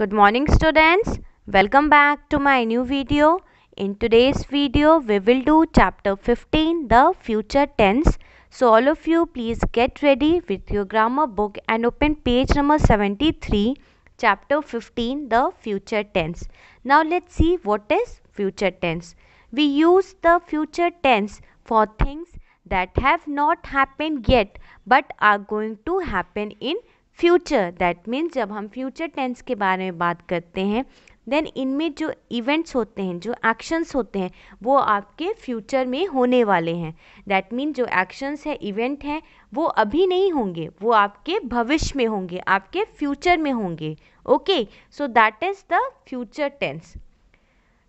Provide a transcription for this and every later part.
Good morning students. Welcome back to my new video. In today's video, we will do chapter 15, the future tense. So all of you please get ready with your grammar book and open page number 73, chapter 15, the future tense. Now let's see what is future tense. We use the future tense for things that have not happened yet but are going to happen in future that means जब हम future tense के बारे में बात करते हैं then इनमें जो इवेंट्स होते हैं जो एक्शंस होते हैं वो आपके फ्यूचर में होने वाले हैं दैट मीन जो एक्शंस है इवेंट हैं वो अभी नहीं होंगे वो आपके भविष्य में होंगे आपके फ्यूचर में होंगे okay so that is the future tense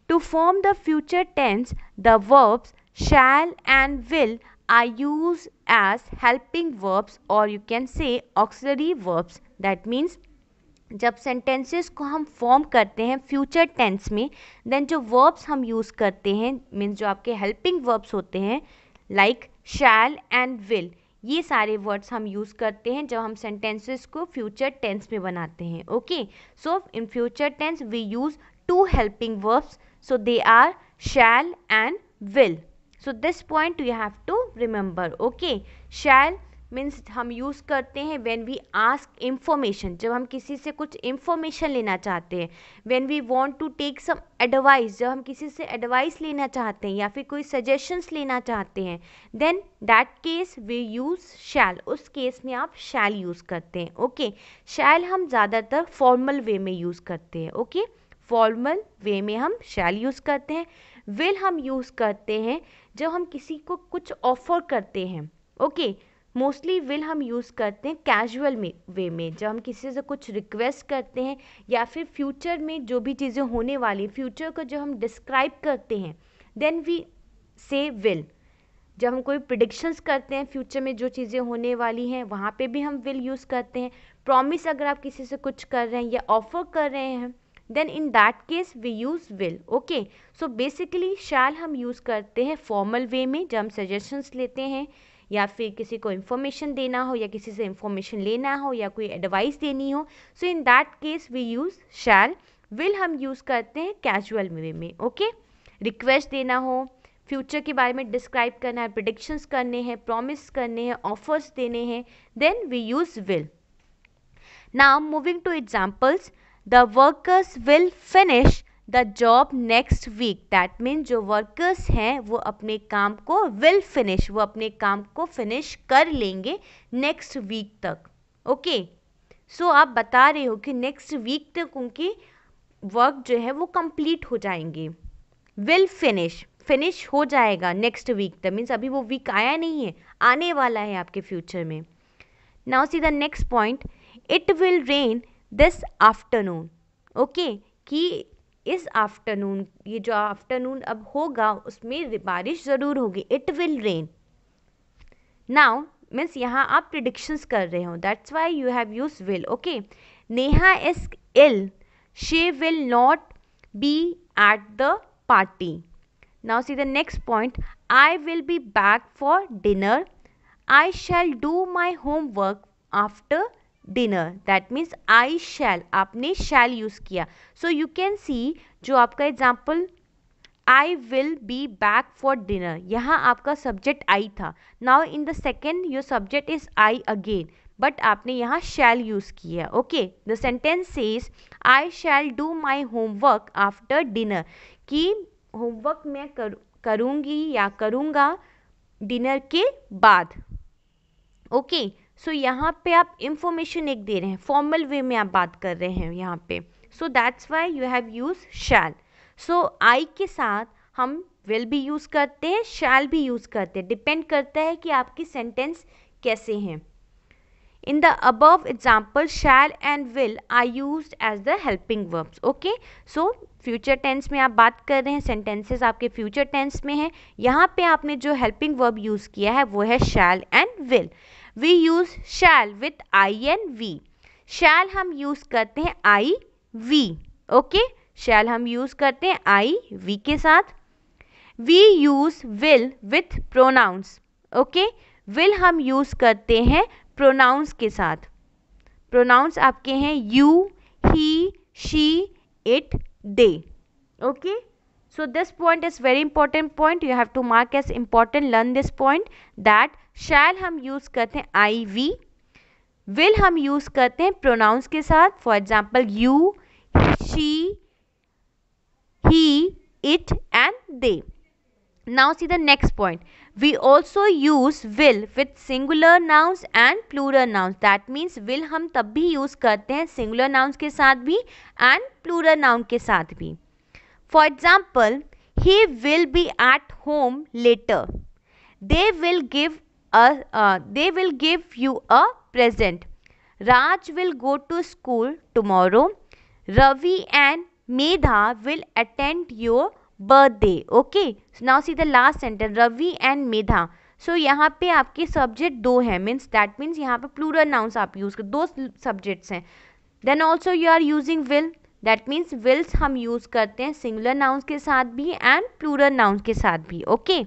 to form the future tense the verbs shall and will are used as helping verbs or you can say auxiliary verbs that means जब sentences को हम form करते हैं future tense में then जो verbs हम use करते हैं मीन्स जो आपके हेल्पिंग वर्ब्स होते हैं लाइक शैल एंड विल ये सारे वर्ड्स हम यूज़ करते हैं जब हम सेंटेंसेस को फ्यूचर टेंस में बनाते हैं okay so in future tense we use two helping verbs so they are shall and will so this point you have to remember okay shall means हम यूज़ करते हैं वेन वी आस्क इंफॉर्मेशन जब हम किसी से कुछ information लेना चाहते हैं when we want to take some advice जब हम किसी से एडवाइस लेना चाहते हैं या फिर कोई सजेशंस लेना चाहते हैं then that case we use shall उस केस में आप शैल यूज़ करते हैं ओके okay? शैल हम ज़्यादातर फॉर्मल वे में यूज़ करते हैं ओके okay? फॉर्मल वे में हम शैल यूज़ करते हैं विल हम यूज़ करते हैं जब हम किसी को कुछ ऑफर करते हैं ओके मोस्टली विल हम यूज़ करते हैं कैजुअल में वे में जब हम किसी से कुछ रिक्वेस्ट करते हैं या फिर फ्यूचर में जो भी चीज़ें होने वाली फ्यूचर को जो हम डिस्क्राइब करते हैं देन वी से विल जब हम कोई प्रिडिक्शंस करते हैं फ्यूचर में जो चीज़ें होने वाली हैं वहाँ पे भी हम विल यूज़ करते हैं प्रॉमिस अगर आप किसी से कुछ कर रहे हैं या ऑफ़र कर रहे हैं then in that case we use will okay so basically shall हम यूज़ करते हैं फॉर्मल वे में जब हम सजेशंस लेते हैं या फिर किसी को इन्फॉर्मेशन देना हो या किसी से इन्फॉर्मेशन लेना हो या कोई एडवाइस देनी हो so in that case we use shall will हम यूज़ करते हैं कैजुअल वे में ओके रिक्वेस्ट देना हो फ्यूचर के बारे में डिस्क्राइब करना है प्रडिक्शंस करने हैं प्रॉमिस करने हैं ऑफर्स देने हैं then we use will now moving to examples the workers will finish the job next week that mean जो वर्कर्स हैं वो अपने काम को विल फिनिश वो अपने काम को फिनिश कर लेंगे नेक्स्ट वीक तक ओके okay? सो so, आप बता रहे हो कि नेक्स्ट वीक तक उनके वर्क जो है वो कंप्लीट हो जाएंगे विल फिनिश फिनिश हो जाएगा नेक्स्ट वीक तक मीन्स अभी वो वीक आया नहीं है आने वाला है आपके फ्यूचर में now see the next point it will rain this afternoon okay कि इस आफ्टरनून ये जो आफ्टरनून अब होगा उसमें बारिश ज़रूर होगी it will rain now means यहाँ आप प्रिडिक्शंस कर रहे हो that's why you have use will okay Neha is ill she will not be at the party now see the next point I will be back for dinner I shall do my homework after dinner that means I shall आपने shall use किया so you can see जो आपका example I will be back for dinner यहाँ आपका subject I था now in the second your subject is I again but आपने यहाँ shall use किया okay the sentence is I shall do my homework after dinner कि homework मैं करूँगी या करूँगा डिनर के बाद ओके okay, सो यहाँ पे आप इंफॉर्मेशन एक दे रहे हैं फॉर्मल वे में आप बात कर रहे हैं यहाँ पे so that's why you have use shall so I के साथ हम विल भी यूज़ करते हैं शैल भी यूज़ करते हैं डिपेंड करता है कि आपकी सेंटेंस कैसे हैं in the above example shall and will are use as the helping verbs okay so future tense में आप बात कर रहे हैं सेंटेंसेज आपके फ्यूचर टेंस में हैं यहाँ पे आपने जो हेल्पिंग वर्ब यूज़ किया है वो है shall and will we use shall with I and we shall हम यूज़ करते हैं आई वी ओके शैल हम यूज़ करते हैं आई वी के साथ we use will with pronouns okay will हम यूज़ करते हैं प्रोनाउंस के साथ प्रोनाउंस आपके हैं you he she it they okay so this point is very important point you have to mark as important learn this point that shall हम use करते हैं आई वी विल हम यूज़ करते हैं प्रोनाउंस के साथ for example you she he it and they now see the next point we also use will with singular nouns and plural nouns that means will हम तब भी use करते हैं सिंगुलर नाउंस के साथ भी एंड प्लूरल नाउन के साथ भी for example he will be at home later they will give they will give you a present Raj will go to school tomorrow Ravi and Medha will attend your birthday okay now see the last sentence Ravi and Medha so यहाँ पे आपके subject दो हैं means that means यहाँ पे plural nouns आप use कर दो सब्जेक्ट्स हैं then also you are using will that means wills हम यूज करते हैं सिंगुलर नाउंस के साथ भी एंड प्लूरल नाउंस के साथ भी okay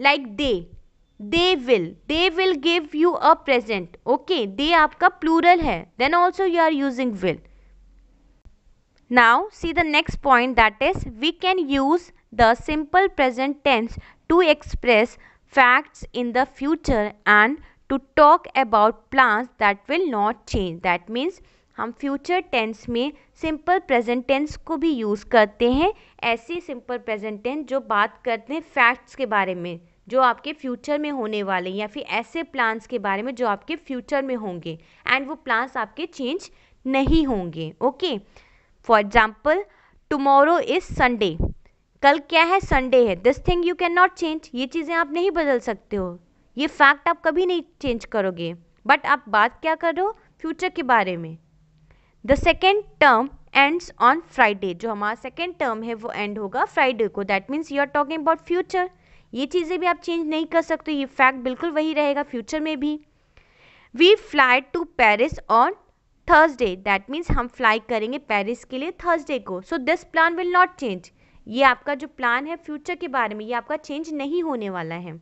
like they they will they will give you a present okay they आपका प्लूरल है then also you are using will now see the next point that is we can use the simple present tense to express facts in the future and to talk about plans that will not change that means हम future tense में simple present tense को भी use करते हैं ऐसी simple present tense जो बात करते हैं फैक्ट्स के बारे में जो आपके फ्यूचर में होने वाले या फिर ऐसे प्लान्स के बारे में जो आपके फ्यूचर में होंगे एंड वो प्लान्स आपके चेंज नहीं होंगे okay for example tomorrow is Sunday कल क्या है संडे है this thing you can not change ये चीज़ें आप नहीं बदल सकते हो ये फैक्ट आप कभी नहीं चेंज करोगे बट आप बात क्या करो फ्यूचर के बारे में the second term ends on Friday जो हमारा सेकेंड टर्म है वो एंड होगा फ्राइडे को that means you are talking about future ये चीज़ें भी आप चेंज नहीं कर सकते ये फैक्ट बिल्कुल वही रहेगा फ्यूचर में भी we fly to Paris on Thursday that means हम फ्लाई करेंगे पेरिस के लिए थर्सडे को so this plan will not change ये आपका जो प्लान है फ्यूचर के बारे में ये आपका चेंज नहीं होने वाला है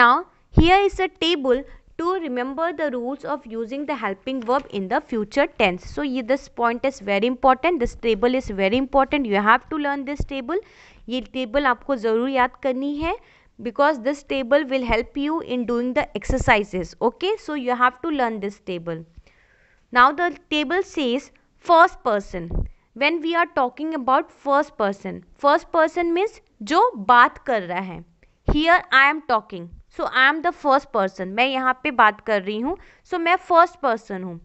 now here is a table to remember the rules of using the helping verb in the future tense so ye, this point is very important this table is very important you have to learn this table ye table aapko zarur yaad karni hai because this table will help you in doing the exercises okay so you have to learn this table now the table says first person when we are talking about first person first person means jo baat kar raha hai here i am talking so I am the first person मैं यहाँ पे बात कर रही हूँ so so, मैं first person हूँ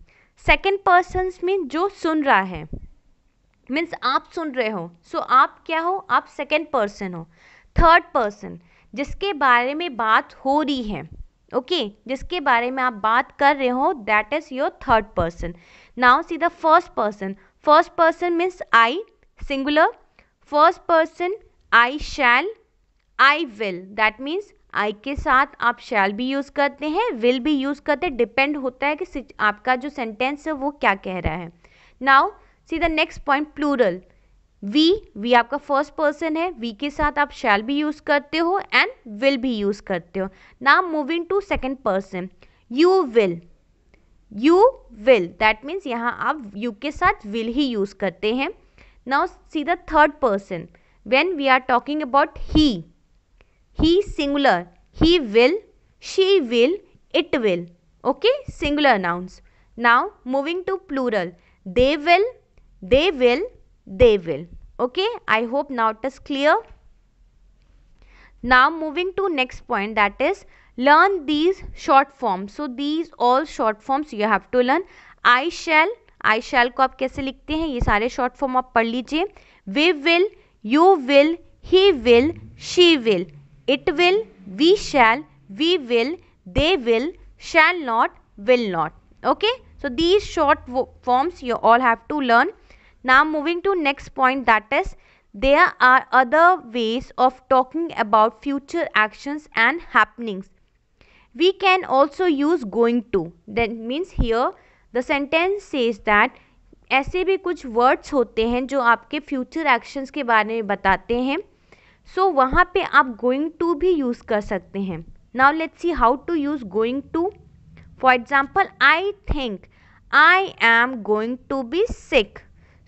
second person mean जो सुन रहा है मीन्स आप सुन रहे हो सो so, आप क्या हो आप सेकेंड पर्सन हो थर्ड पर्सन जिसके बारे में बात हो रही है ओके okay, जिसके बारे में आप बात कर रहे हो that is your third person now see the first person first person means I singular first person I shall I will that means I के साथ आप शैल भी यूज़ करते हैं विल भी यूज़ करते हैं डिपेंड होता है कि आपका जो सेंटेंस है वो क्या कह रहा है now see the next point plural we we आपका फर्स्ट पर्सन है वी के साथ आप शैल भी यूज़ करते हो एंड विल भी यूज़ करते हो now moving to second person you will you will that means यहाँ आप यू के साथ विल ही यूज़ करते हैं now see the third person when we are talking about he he singular he will she will it will okay singular nouns now moving to plural they will they will they will okay I hope now it is clear now moving to next point that is learn these short form so these all short forms you have to learn I shall I shall को आप कैसे लिखते हैं ये सारे short form आप पढ़ लीजिए we will you will he will she will it will, we shall, we will, they will, shall not, will not. Okay. So these short forms you all have to learn. Now moving to next point that is there are other ways of talking about future actions and happenings. We can also use going to. That means here the sentence says that ऐसे भी कुछ words होते हैं जो आपके future actions के बारे में बताते हैं सो वहाँ पे आप गोइंग टू भी यूज़ कर सकते हैं now let's see how to use going to for example I think I am going to be sick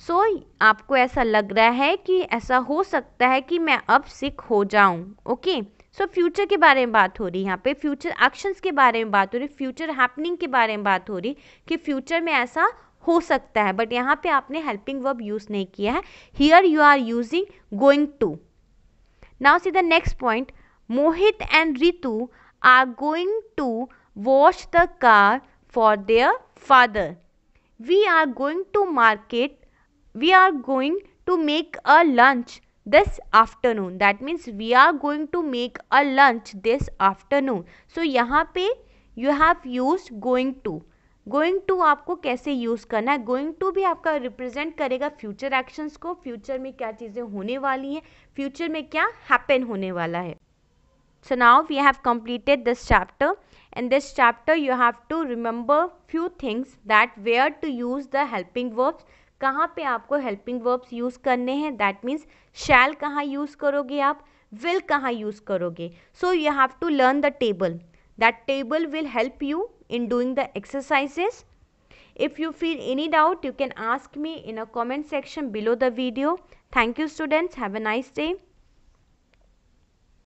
so आपको ऐसा लग रहा है कि ऐसा हो सकता है कि मैं अब सिक हो जाऊँ ओके सो फ्यूचर के बारे में बात हो रही है यहाँ पे फ्यूचर एक्शंस के बारे में बात हो रही फ्यूचर हैपनिंग के बारे में बात हो रही कि फ्यूचर में ऐसा हो सकता है बट यहाँ पे आपने हेल्पिंग वर्ब यूज़ नहीं किया है here you are using going to Now see the next point. Mohit and Ritu are going to wash the car for their father. We are going to market. We are going to make a lunch this afternoon. That means we are going to make a lunch this afternoon. So यहाँ you have used going to. Going to आपको कैसे use करना है going to भी आपका represent करेगा future actions को future में क्या चीज़ें होने वाली हैं फ्यूचर में क्या हैपन होने वाला है so now we have completed this chapter and this chapter you have to remember few things that where to use the helping verbs कहाँ पे आपको हेल्पिंग वर्ब्स यूज़ करने हैं दैट मीन्स शैल कहाँ यूज़ करोगे आप विल कहाँ यूज़ करोगे so you have to learn the table That table will help you in doing the exercises. If you feel any doubt, you can ask me in a comment section below the video. Thank you students. Have a nice day.